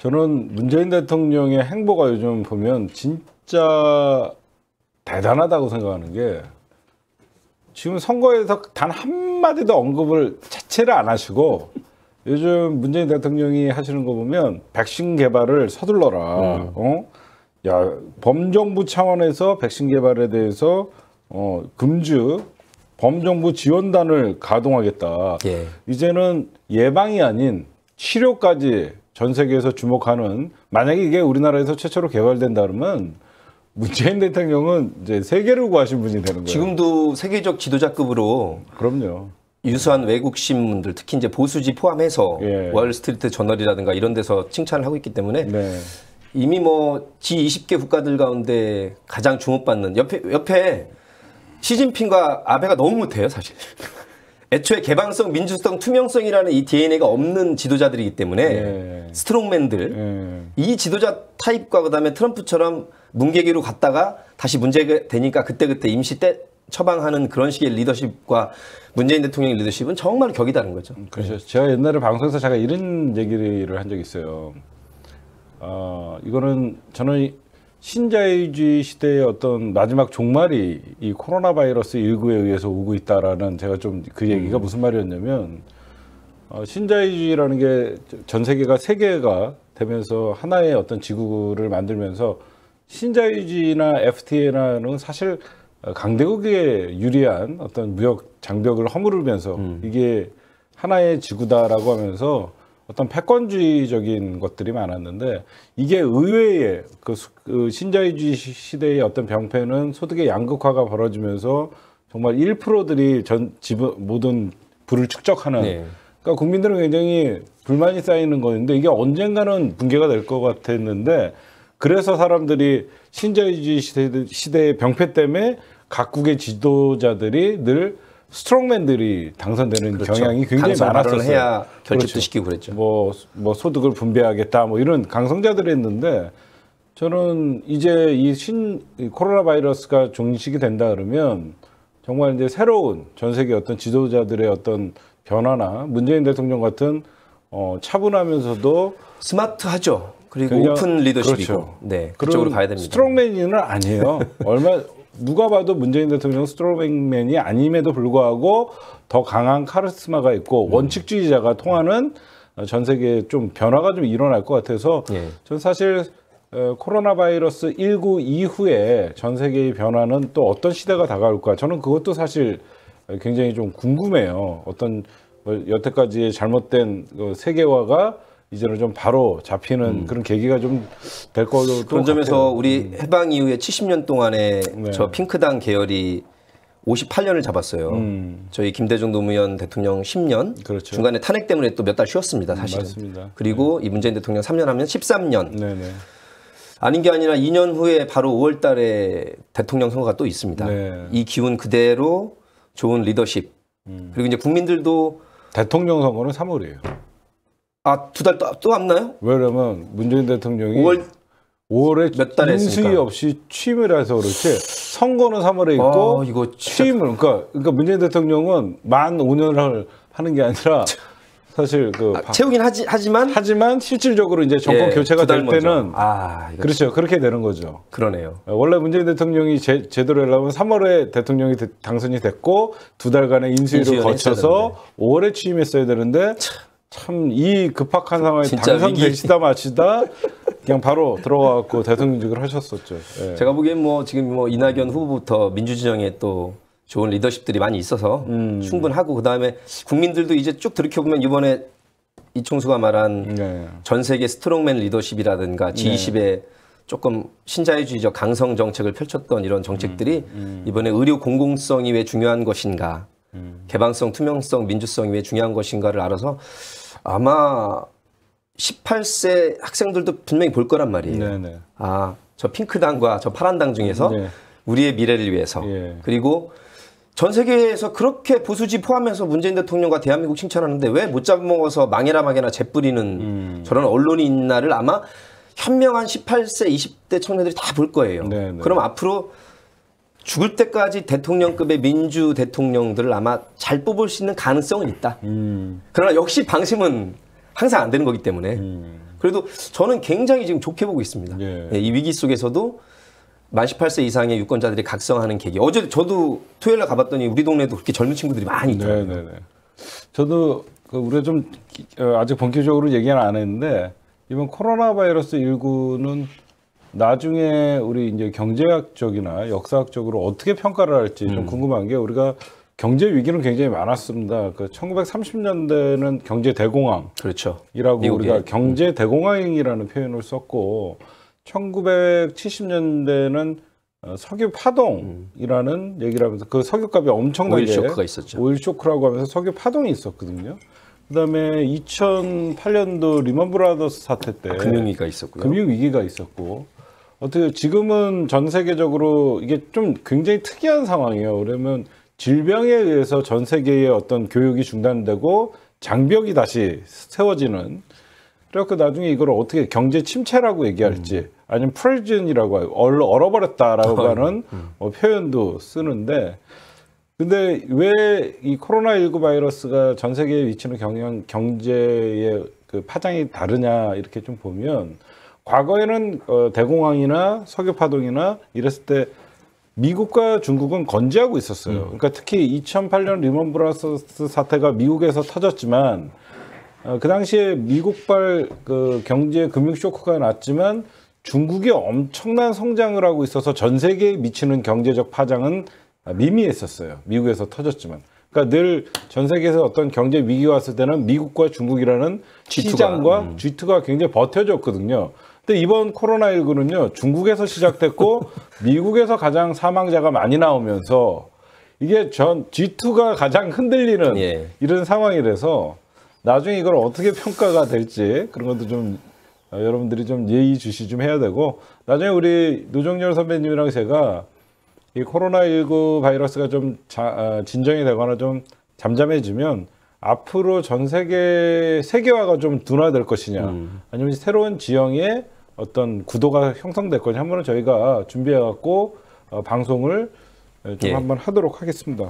저는 문재인 대통령의 행보가 요즘 보면 진짜 대단하다고 생각하는 게 지금 선거에서 단 한마디도 언급을 자체를 안 하시고 요즘 문재인 대통령이 하시는 거 보면 백신 개발을 서둘러라. 음. 어? 야, 범정부 차원에서 백신 개발에 대해서 어, 금주 범정부 지원단을 가동하겠다. 예. 이제는 예방이 아닌 치료까지 전 세계에서 주목하는 만약에 이게 우리나라에서 최초로 개발된다 그러면 문재인 대통령은 이제 세계를 구하신 분이 되는 거예요. 지금도 세계적 지도자급으로 그럼요. 유수한 외국 신문들 특히 이제 보수지 포함해서 예. 월스트리트 저널이라든가 이런 데서 칭찬을 하고 있기 때문에 네. 이미 뭐 G20개 국가들 가운데 가장 주목받는 옆에 옆에 시진핑과 아베가 너무 못해요 사실. 애초에 개방성, 민주성, 투명성이라는 이 DNA가 없는 지도자들이기 때문에 예. 스트롱맨들 예. 이 지도자 타입과 그다음에 트럼프처럼 문계기로 갔다가 다시 문제가 그 되니까 그때그때 임시 때 처방하는 그런 식의 리더십과 문재인 대통령의 리더십은 정말 격이 다른 거죠. 음, 그래서 제가 옛날에 방송에서 제가 이런 얘기를 한 적이 있어요. 어, 이거는 저는 신자유주의 시대의 어떤 마지막 종말이 이 코로나 바이러스 19에 의해서 오고 있다라는 제가 좀 그 얘기가 음. 무슨 말이었냐면 어, 신자유주의라는 게 전 세계가 세계가 되면서 하나의 어떤 지구를 만들면서 신자유주의나 f t a 라는 사실 강대국에 유리한 어떤 무역 장벽을 허물으면서 음. 이게 하나의 지구다라고 하면서 어떤 패권주의적인 것들이 많았는데 이게 의외의 그, 그 신자유주의 시대의 어떤 병폐는 소득의 양극화가 벌어지면서 정말 1%들이 전 지분 모든 부를 축적하는 네. 그러니까 국민들은 굉장히 불만이 쌓이는 거였는데 이게 언젠가는 붕괴가 될 것 같았는데 그래서 사람들이 신자유주의 시대, 시대의 병폐 때문에 각국의 지도자들이 늘 스트롱맨들이 당선되는 그렇죠. 경향이 굉장히 많았었어요. 해야 결집도 그렇죠. 시키고 그랬죠. 뭐, 뭐 소득을 분배하겠다 뭐 이런 강성자들이 있는데 저는 이제 이 신 코로나 바이러스가 종식이 된다 그러면 정말 이제 새로운 전 세계 어떤 지도자들의 어떤 변화나 문재인 대통령 같은 어, 차분하면서도 스마트하죠. 그리고 오픈 리더십이고 그렇죠. 네 그쪽으로 가야 됩니다. 스트롱맨은 아니에요. 얼마 누가 봐도 문재인 대통령 스트롱맨이 아님에도 불구하고 더 강한 카리스마가 있고 음. 원칙주의자가 통하는 전 세계에 좀 변화가 좀 일어날 것 같아서 예. 전 사실 어, 코로나 바이러스 19 이후에 전 세계의 변화는 또 어떤 시대가 다가올까 저는 그것도 사실 굉장히 좀 궁금해요. 어떤 뭐 여태까지 잘못된 그 세계화가 이제는 좀 바로 잡히는 음. 그런 계기가 좀될 걸로 그런 점에서 우리 음. 해방 이후에 70년 동안에 네. 저 핑크당 계열이 58년을 잡았어요. 음. 저희 김대중 노무현 대통령 10년. 그렇죠. 중간에 탄핵 때문에 또 몇 달 쉬었습니다, 사실은. 음, 그리고 네. 이 문재인 대통령 3년 하면 13년. 네네. 아닌 게 아니라 2년 후에 바로 5월 달에 대통령 선거가 또 있습니다. 네. 이 기운 그대로 좋은 리더십 음. 그리고 이제 국민들도 대통령 선거는 3월이에요. 아 두 달 또또 또나요 왜냐면 문재인 대통령이 5월 5월에 몇 달에 인수위 없이 취임을 해서 그렇지 선거는 3월에 아, 있고 아, 이거 취임을 그러니까 그러니까 문재인 대통령은 만 5년을 하는 게 아니라 사실 그 아, 채우긴 하지 하지만 하지만 실질적으로 이제 정권 예, 교체가 될 먼저. 때는 아 그렇죠 그렇게 되는 거죠. 그러네요. 아, 원래 문재인 대통령이 제, 제대로 하려면 3월에 대통령이 대, 당선이 됐고 두 달간의 인수위를 거쳐서 5월에 취임했어야 되는데 참 이 급박한 상황에 당선되시다 마시다 그냥 바로 들어가고 대통령직을 하셨었죠. 예. 제가 보기엔 뭐 지금 뭐 이낙연 후보부터 민주진영에 또 좋은 리더십들이 많이 있어서 음. 충분하고 그다음에 국민들도 이제 쭉 들이켜보면 이번에 이총수가 말한 네. 전 세계 스트롱맨 리더십이라든가 G20에 네. 조금 신자유주의적 강성 정책을 펼쳤던 이런 정책들이 음. 음. 이번에 의료 공공성이 왜 중요한 것인가 음. 개방성, 투명성, 민주성이 왜 중요한 것인가를 알아서 아마 18세 학생들도 분명히 볼 거란 말이에요. 네, 네. 아, 저 핑크당과 저 파란당 중에서 네. 우리의 미래를 위해서 예. 그리고 전 세계에서 그렇게 보수지 포함해서 문재인 대통령과 대한민국 칭찬하는데 왜 못 잡아먹어서 망해라 망해라 재뿌리는 음. 저런 언론인 날을 아마 현명한 18세, 20대 청년들이 다 볼 거예요. 네네. 네. 그럼 앞으로 죽을 때까지 대통령급의 민주 대통령들을 아마 잘 뽑을 수 있는 가능성은 있다. 음. 그러나 역시 방심은 항상 안 되는 거기 때문에. 음. 그래도 저는 굉장히 지금 좋게 보고 있습니다. 예. 예, 이 위기 속에서도 만 18세 이상의 유권자들이 각성하는 계기. 어제 저도 토요일 날 가봤더니 우리 동네도 그렇게 젊은 친구들이 많이 있더라고요. 네네네. 네, 네. 저도 그 우리가 좀 어, 아직 본격적으로 얘기는 안 했는데 이번 코로나 바이러스 19는 나중에 우리 이제 경제학적이나 역사학적으로 어떻게 평가를 할지 좀 음. 궁금한 게 우리가 경제 위기는 굉장히 많았습니다. 그 1930년대는 경제 대공황. 그렇죠. 이라고 우리가 음. 경제 대공황이라는 표현을 썼고 1970년대는 어, 석유 파동이라는 음. 얘기를 하면서 그 석유값이 엄청나게 오일 쇼크가 있었죠. 오일 쇼크라고 하면서 석유 파동이 있었거든요. 그다음에 2008년도 리먼 브라더스 사태 때 아, 금융 위기가 있었고요. 금융 위기가 있었고 어떻게 지금은 전 세계적으로 이게 좀 굉장히 특이한 상황이에요. 그러면 질병에 의해서 전 세계의 어떤 교육이 중단되고 장벽이 다시 세워지는 그래갖고 나중에 이걸 어떻게 경제 침체라고 얘기할지 음. 아니면 프레즌이라고 얼어버렸다라고 하는 뭐 표현도 쓰는데 근데 왜 이 코로나19 바이러스가 전 세계에 위치는 경영, 경제의 그 파장이 다르냐 이렇게 좀 보면 과거에는 어, 대공황이나 석유파동이나 이랬을 때 미국과 중국은 건재하고 있었어요. 음. 그러니까 특히 2008년 리먼 브라더스 사태가 미국에서 터졌지만 어, 그 당시에 미국발 그 경제 금융 쇼크가 났지만 중국이 엄청난 성장을 하고 있어서 전 세계에 미치는 경제적 파장은 미미했었어요. 미국에서 터졌지만. 그러니까 늘 전 세계에서 어떤 경제 위기가 왔을 때는 미국과 중국이라는 G2가, 시장과 음. G2가 굉장히 버텨줬거든요. 근데 이번 코로나19는요, 중국에서 시작됐고, 미국에서 가장 사망자가 많이 나오면서, 이게 전 G2가 가장 흔들리는 예. 이런 상황이 돼서, 나중에 이걸 어떻게 평가가 될지 그런 것도 좀 어, 여러분들이 좀 예의 주시 좀 해야 되고 나중에 우리 노정열 선배님이랑 제가 이 코로나19 바이러스가 좀 자, 아, 진정이 되거나 좀 잠잠해지면 앞으로 전 세계 세계화가 좀 둔화될 것이냐 음. 아니면 새로운 지형의 어떤 구도가 형성될 것이냐 한번은 저희가 준비해 갖고 어, 방송을 좀 예. 한번 하도록 하겠습니다.